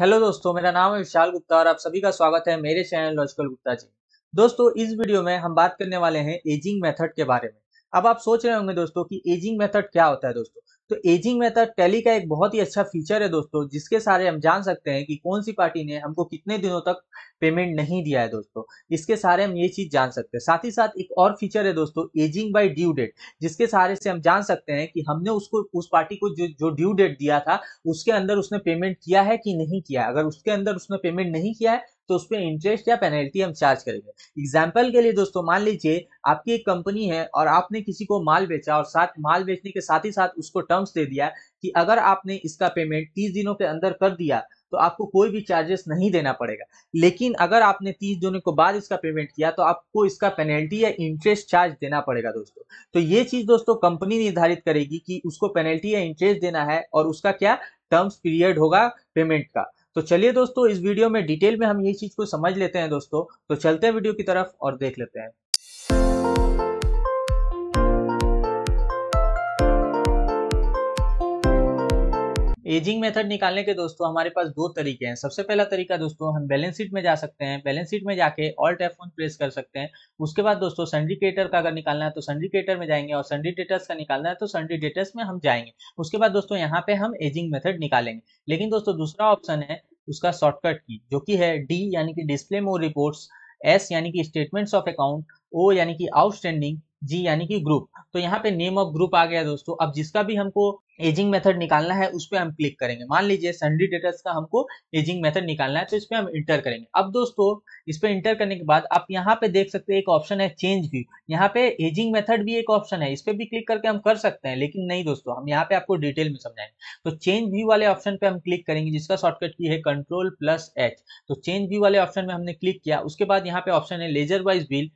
hello दोस्तों मेरा नाम है विशाल गुप्ता और आप सभी का स्वागत है मेरे चैनल लॉजिकल गुप्ता जी दोस्तों इस वीडियो में हम बात करने वाले हैं एजिंग मेथड के बारे में अब आप सोच रहे होंगे दोस्तों कि एजिंग मेथड क्या होता है दोस्तों तो एजिंग मेथड टैली का एक बहुत ही अच्छा फीचर है दोस्तों जिसके सारे हम जान सकते हैं कि कौन सी पार्टी ने हमको कितने दिनों तक पेमेंट नहीं दिया है दोस्तों इसके सहारे हम ये चीज जान सकते हैं साथ ही साथ एक और फीचर है दोस्तों एजिंग बाय ड्यू डेट जिसके सहारे से हम जान सकते हैं कि हमने उसको उस पार्टी को जो जो ड्यू डेट दिया था उसके अंदर उसने पेमेंट किया है कि नहीं किया अगर उसके अंदर उसने पेमेंट नहीं किया है तो उस पर इंटरेस्ट या पेनल्टी हम चार्ज करेंगे एग्जाम्पल के लिए दोस्तों मान लीजिए आपकी एक कंपनी है और आपने किसी को माल बेचा और साथ माल बेचने के साथ ही साथ उसको टर्म्स दे दिया कि अगर आपने इसका पेमेंट तीस दिनों के अंदर कर दिया तो आपको कोई भी चार्जेस नहीं देना पड़ेगा लेकिन अगर आपने तीस दिनों के बाद इसका पेमेंट किया तो आपको इसका पेनल्टी या इंटरेस्ट चार्ज देना पड़ेगा दोस्तों तो ये चीज दोस्तों कंपनी निर्धारित करेगी कि उसको पेनल्टी या इंटरेस्ट देना है और उसका क्या टर्म्स पीरियड होगा पेमेंट का तो चलिए दोस्तों इस वीडियो में डिटेल में हम ये चीज को समझ लेते हैं दोस्तों तो चलते हैं वीडियो की तरफ और देख लेते हैं एजिंग मेथड निकालने के दोस्तों हमारे पास दो तरीके हैं सबसे पहला तरीका दोस्तों हम बैलेंस शीट में जा सकते हैं बैलेंस शीट में जाके ऑल्ट एफ प्रेस कर सकते हैं उसके बाद दोस्तों संडिकेटर का अगर निकालना है तो संडिकेटर में जाएंगे और संडिडेटर्स का निकालना है तो संडिडेटर्स में हम जाएंगे उसके बाद दोस्तों यहाँ पे हम एजिंग मेथड निकालेंगे लेकिन दोस्तों दूसरा ऑप्शन है उसका शॉर्टकट की जो कि है डी यानी कि डिस्प्ले मोर रिपोर्ट्स एस यानी कि स्टेटमेंट्स ऑफ अकाउंट ओ यानी कि आउटस्टैंडिंग जी यानी कि ग्रुप तो यहाँ पे नेम ऑफ ग्रुप आ गया दोस्तों अब जिसका भी हमको एजिंग मेथड निकालना है उस पर हम क्लिक करेंगे मान लीजिए संडी डेटस का हमको एजिंग मेथड निकालना है तो इस पर हम इंटर करेंगे अब दोस्तों इस पर इंटर करने के बाद आप यहाँ पे देख सकते हैं एक ऑप्शन है चेंज व्यू यहाँ पे एजिंग मेथड भी एक ऑप्शन है इस पर भी क्लिक करके हम कर सकते हैं लेकिन नहीं दोस्तों हम यहाँ पे आपको डिटेल में समझाएंगे तो चेंज व्यू वाले ऑप्शन पे हम क्लिक करेंगे जिसका शॉर्टकट की है कंट्रोल प्लस एच तो चेंज व्यू वाले ऑप्शन में हमने क्लिक किया उसके बाद यहाँ पे ऑप्शन है लेजर वाइज बिल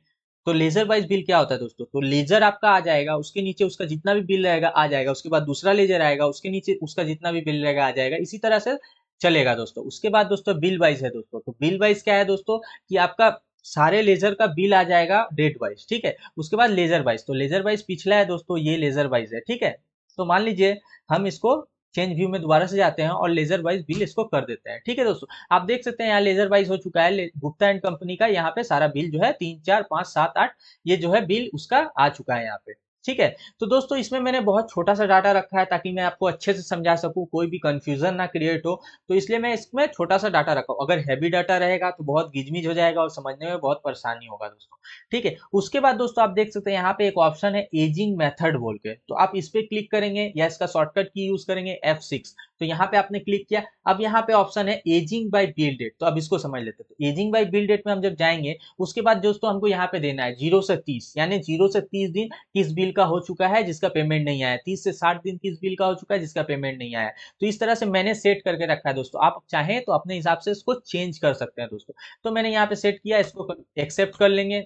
तो लेजर वाइज बिल क्या होता है दोस्तों तो लेजर आपका आ जाएगा उसके नीचे उसका जितना भी बिल रहेगा आ जाएगा उसके बाद दूसरा लेजर आएगा उसके नीचे उसका जितना भी बिल रहेगा आ जाएगा इसी तरह से चलेगा दोस्तों उसके बाद दोस्तों बिल वाइज है दोस्तों तो बिल वाइज क्या है दोस्तों कि आपका सारे लेजर का बिल आ जाएगा डेट वाइज ठीक है उसके बाद लेजर वाइज तो लेजर वाइज पिछला है दोस्तों ये लेजर वाइज है ठीक है तो मान लीजिए हम इसको चेंज व्यू में दोबारा से जाते हैं और लेजर वाइज बिल इसको कर देते हैं ठीक है दोस्तों आप देख सकते हैं यहाँ लेजर वाइज हो चुका है गुप्ता एंड कंपनी का यहाँ पे सारा बिल जो है तीन चार पांच सात आठ ये जो है बिल उसका आ चुका है यहाँ पे ठीक है तो दोस्तों इसमें मैंने बहुत छोटा सा डाटा रखा है ताकि मैं आपको अच्छे से समझा सकूं कोई भी कंफ्यूजन ना क्रिएट हो तो इसलिए मैं इसमें छोटा सा डाटा रखा हूं अगर हैवी डाटा रहेगा तो बहुत गिजमिज हो जाएगा और समझने में बहुत परेशानी होगा दोस्तों ठीक है उसके बाद दोस्तों आप देख सकते हैं यहाँ पे एक ऑप्शन है एजिंग मेथड बोल के तो आप इस पर क्लिक करेंगे या इसका शॉर्टकट की यूज करेंगे एफ सिक्स तो यहाँ पे आपने क्लिक किया अब यहाँ पे ऑप्शन है एजिंग बाय बिल डेट तो अब इसको समझ लेते हैं तो एजिंग बाय बिल डेट में हम जब जाएंगे उसके बाद दोस्तों हमको यहाँ पे देना है जीरो से तीस यानी जीरो से तीस दिन किस बिल बिल का हो चुका है जिसका पेमेंट नहीं आया तीस से साठ दिन किस बिल का हो चुका है जिसका पेमेंट नहीं आया तो इस तरह से मैंने सेट करके रखा है दोस्तों आप चाहें तो अपने हिसाब से इसको चेंज कर सकते हैं दोस्तों तो मैंने यहाँ पे सेट किया इसको एक्सेप्ट कर लेंगे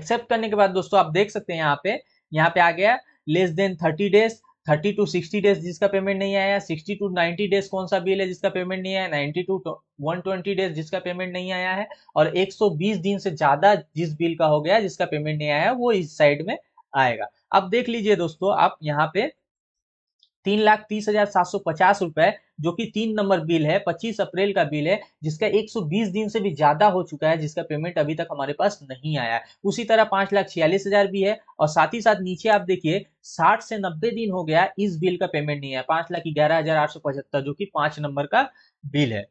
एक्सेप्ट करने के बाद दोस्तों आप देख सकते हैं यहाँ पे यहाँ पे आ गया less than thirty days thirty to sixty days जिसका पेमेंट नहीं आया सिक्सटी टू नाइन्टी डेज कौन सा बिल है जिसका पेमेंट नहीं आया ninety to one twenty days जिसका पेमेंट नहीं आया है और एक सौ बीस दिन से ज्यादा जिस बिल का हो गया जिसका पेमेंट नहीं आया वो इस साइड में आएगा अब देख लीजिए दोस्तों आप यहाँ पे तीन लाख तीस हजार सात सौ पचास रुपए जो कि तीन नंबर बिल है पच्चीस अप्रैल का बिल है जिसका एक सौ बीस दिन से भी ज्यादा हो चुका है जिसका पेमेंट अभी तक हमारे पास नहीं आया है उसी तरह पांच लाख छियालीस हजार भी है और साथ ही साथ नीचे आप देखिए साठ से नब्बे दिन हो गया इस बिल का पेमेंट नहीं है पांच लाख ग्यारह हजार आठ सौ पचहत्तर जो कि पांच नंबर का बिल है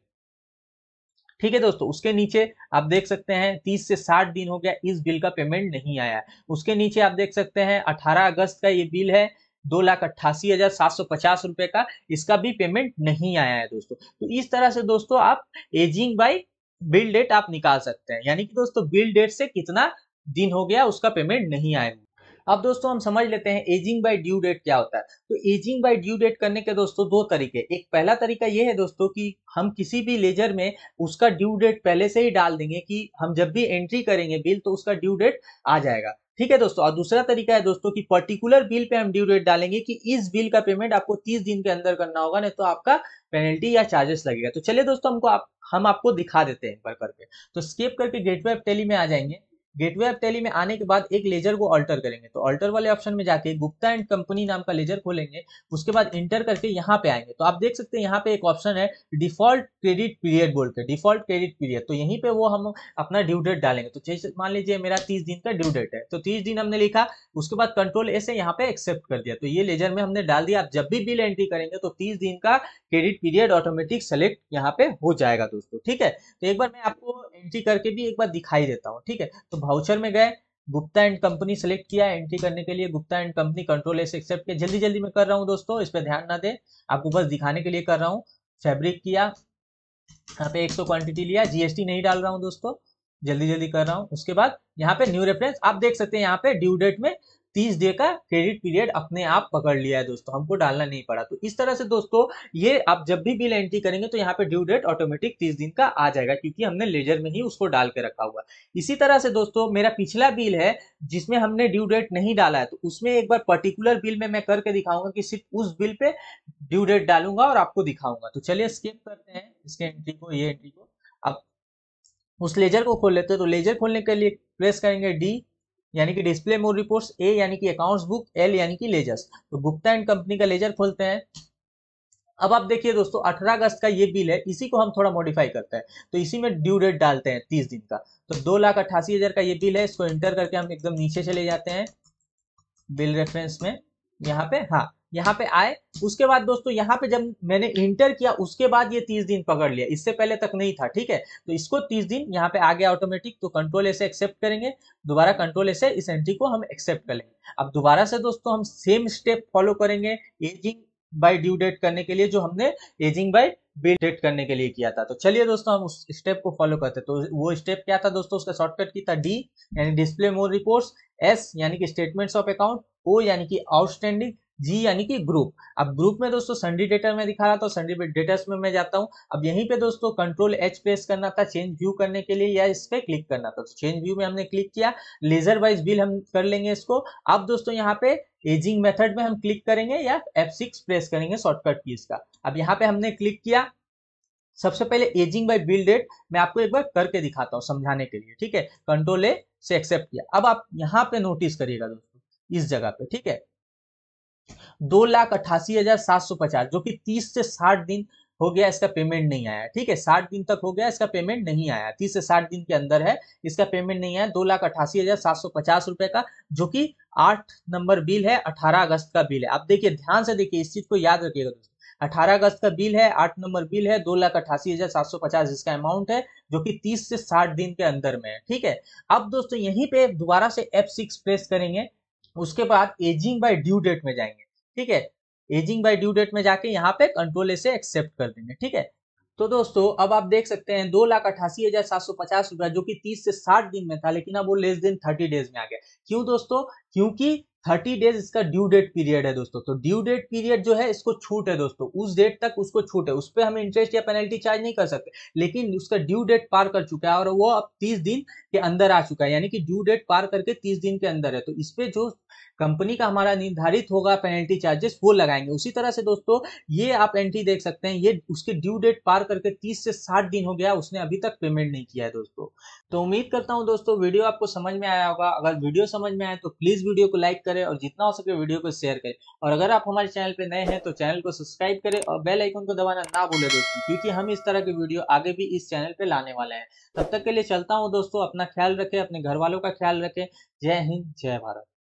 ठीक है दोस्तों उसके नीचे आप देख सकते हैं तीस से साठ दिन हो गया इस बिल का पेमेंट नहीं आया है उसके नीचे आप देख सकते हैं अठारह अगस्त का ये बिल है दो लाख अट्ठासी हजार सात सौ पचास रुपए का इसका भी पेमेंट नहीं आया है दोस्तों तो इस तरह से दोस्तों आप एजिंग बाई बिल डेट आप निकाल सकते हैं यानी कि दोस्तों बिल डेट से कितना दिन हो गया उसका पेमेंट नहीं आया अब दोस्तों हम समझ लेते हैं एजिंग बाय ड्यू डेट क्या होता है तो एजिंग बाय ड्यू डेट करने के दोस्तों दो तरीके एक पहला तरीका ये है दोस्तों कि हम किसी भी लेजर में उसका ड्यू डेट पहले से ही डाल देंगे कि हम जब भी एंट्री करेंगे बिल तो उसका ड्यू डेट आ जाएगा ठीक है दोस्तों और दूसरा तरीका है दोस्तों कि पर्टिकुलर बिल पे हम ड्यू डेट डालेंगे कि इस बिल का पेमेंट आपको 30 दिन के अंदर करना होगा नहीं तो आपका पेनल्टी या चार्जेस लगेगा तो चलिए दोस्तों हमको आप हम आपको दिखा देते हैं एक बार करके तो स्केप करके गेटवे टेली में आ जाएंगे गेटवे ऑफ टैली में आने के बाद एक लेजर को अल्टर करेंगे तो अल्टर वाले ऑप्शन में जाके गुप्ता एंड कंपनी नाम का लेजर खोलेंगे उसके बाद इंटर करके यहाँ पे आएंगे तो आप देख सकते हैं यहाँ पे एक ऑप्शन है डिफॉल्ट क्रेडिट पीरियड बोल के डिफॉल्ट क्रेडिट पीरियड तो यहीं पे वो हम अपना ड्यू डेट डालेंगे तो जैसे मान लीजिए मेरा तीस दिन का ड्यू डेट है तो तीस दिन हमने लिखा उसके बाद कंट्रोल ऐसे यहाँ पे एक्सेप्ट कर दिया तो ये लेजर में हमने डाल दिया आप जब भी बिल एंट्री करेंगे तो तीस दिन का क्रेडिट पीरियड ऑटोमेटिक सेलेक्ट यहाँ पे हो जाएगा दोस्तों ठीक है तो एक बार मैं आपको एंट्री करके भी एक बार दिखाई देता हूँ ठीक है तो भाउचर में गए गुप्ता एंड कंपनी सेलेक्ट किया एंट्री करने के लिए Gupta and company control S accept किया जल्दी जल्दी मैं कर रहा हूँ दोस्तों इस पर ध्यान ना दे आपको बस दिखाने के लिए कर रहा हूँ फैब्रिक किया यहाँ पे सौ क्वांटिटी लिया जीएसटी नहीं डाल रहा हूँ दोस्तों जल्दी जल्दी कर रहा हूँ उसके बाद यहाँ पे न्यू रेफरेंस आप देख सकते हैं यहाँ पे ड्यू डेट में तीस डे का क्रेडिट पीरियड अपने आप पकड़ लिया है दोस्तों हमको डालना नहीं पड़ा तो इस तरह से दोस्तों ये आप जब भी बिल एंट्री करेंगे तो यहाँ पे ड्यू डेट ऑटोमेटिक तीस दिन का आ जाएगा क्योंकि हमने लेजर में ही उसको डाल के रखा हुआ इसी तरह से दोस्तों मेरा पिछला बिल है जिसमें हमने ड्यू डेट नहीं डाला है तो उसमें एक बार पर्टिकुलर बिल में मैं करके दिखाऊंगा कि सिर्फ उस बिल पे ड्यू डेट डालूंगा और आपको दिखाऊंगा तो चलिए स्किप करते हैं इसके एंट्री को ये एंट्री को अब उस लेजर को खोल लेते हैं तो लेजर खोलने के लिए प्रेस करेंगे डी यानी कि डिस्प्ले मोर रिपोर्ट्स ए यानी कि अकाउंट्स बुक एल यानी कि लेजर्स तो गुप्ता एंड कंपनी का लेजर खोलते हैं अब आप देखिए दोस्तों 18 अगस्त का ये बिल है इसी को हम थोड़ा मॉडिफाई करते हैं तो इसी में ड्यू डेट डालते हैं तीस दिन का तो दो लाख अट्ठासी हजार का ये बिल है इसको एंटर करके हम एकदम नीचे चले जाते हैं बिल रेफरेंस में यहाँ पे हाँ यहाँ पे आए उसके बाद दोस्तों यहाँ पे जब मैंने इंटर किया उसके बाद ये तीस दिन पकड़ लिया इससे पहले तक नहीं था ठीक है तो इसको तीस दिन यहाँ पे आ गया ऑटोमेटिक तो कंट्रोल ऐसे एक्सेप्ट करेंगे दोबारा कंट्रोल ऐसे इस एंट्री को हम एक्सेप्ट कर लेंगे अब दोबारा से दोस्तों हम सेम स्टेप फॉलो करेंगे एजिंग बाय ड्यू डेट करने के लिए जो हमने एजिंग बाय बिल डेट करने के लिए किया था तो चलिए दोस्तों हम उस स्टेप को फॉलो करते तो वो स्टेप क्या था दोस्तों उसका शॉर्टकट की था डी यानी डिस्प्ले मोर रिपोर्ट्स एस यानी कि स्टेटमेंट्स ऑफ अकाउंट ओ यानी कि आउटस्टैंडिंग जी यानी कि ग्रुप अब ग्रुप में दोस्तों संडी डेटर में दिखा रहा था संडी डेटर्स में मैं जाता हूँ अब यहीं पे दोस्तों कंट्रोल एच प्रेस करना था चेंज व्यू करने के लिए या इस पर क्लिक करना था तो चेंज व्यू में हमने क्लिक किया लेजर वाइज बिल हम कर लेंगे इसको अब दोस्तों यहाँ पे एजिंग मेथड में हम क्लिक करेंगे या एफ प्रेस करेंगे शॉर्टकट की इसका अब यहाँ पे हमने क्लिक किया सबसे पहले एजिंग बाय बिल डेट मैं आपको एक बार करके दिखाता हूँ समझाने के लिए ठीक है कंट्रोल ए से एक्सेप्ट किया अब आप यहाँ पे नोटिस करिएगा दोस्तों इस जगह पे ठीक है दो लाख अट्ठासी हजार सात सौ पचास जो कि तीस से साठ दिन हो गया इसका पेमेंट नहीं आया ठीक है साठ दिन तक हो गया इसका पेमेंट नहीं आया तीस से साठ दिन के अंदर है इसका पेमेंट नहीं आया दो लाख अट्ठासी हजार सात सौ पचास रुपए का जो कि आठ नंबर बिल है अठारह अगस्त का बिल है आप देखिए ध्यान से देखिए इस चीज को याद रखिएगा दोस्तों अठारह अगस्त का बिल है आठ नंबर बिल है दो लाख अट्ठासी हजार सात सौ पचास जिसका अमाउंट है जो कि तीस से साठ दिन के अंदर में है ठीक है अब दोस्तों यहीं पे दोबारा से एफ सिक्स प्रेस करेंगे उसके बाद एजिंग बाय ड्यू डेट में जाएंगे ठीक है एजिंग बाय ड्यू डेट में जाके यहाँ पे कंट्रोल ए से एक्सेप्ट कर देंगे ठीक है तो दोस्तों अब आप देख सकते हैं दो लाख अठासी हजार सात सौ पचास रुपया जो कि तीस से साठ दिन में था लेकिन अब वो लेस देन थर्टी डेज में आ गया क्यों दोस्तों क्योंकि थर्टी डेज इसका ड्यू डेट पीरियड है दोस्तों तो ड्यू डेट पीरियड जो है इसको छूट है दोस्तों उस डेट तक उसको छूट है उस पर हम इंटरेस्ट या पेनल्टी चार्ज नहीं कर सकते लेकिन उसका ड्यू डेट पार कर चुका है और वो अब तीस दिन के अंदर आ चुका है यानी कि ड्यू डेट पार करके तीस दिन के अंदर है तो इस जो कंपनी का हमारा निर्धारित होगा पेनल्टी चार्जेस वो लगाएंगे उसी तरह से दोस्तों ये आप एंट्री देख सकते हैं ये उसके ड्यू डेट पार करके 30 से 60 दिन हो गया उसने अभी तक पेमेंट नहीं किया है दोस्तों तो उम्मीद करता हूँ दोस्तों वीडियो आपको समझ में आया होगा अगर वीडियो समझ में आए तो प्लीज वीडियो को लाइक कर करें और जितना हो सके वीडियो को शेयर करें और अगर आप हमारे चैनल पर नए हैं तो चैनल को सब्सक्राइब करें और बेल आइकन को दबाना ना भूलें दोस्तों क्योंकि हम इस तरह के वीडियो आगे भी इस चैनल पर लाने वाले हैं तब तक के लिए चलता हूँ दोस्तों अपना ख्याल रखें अपने घर वालों का ख्याल रखें जय हिंद जय भारत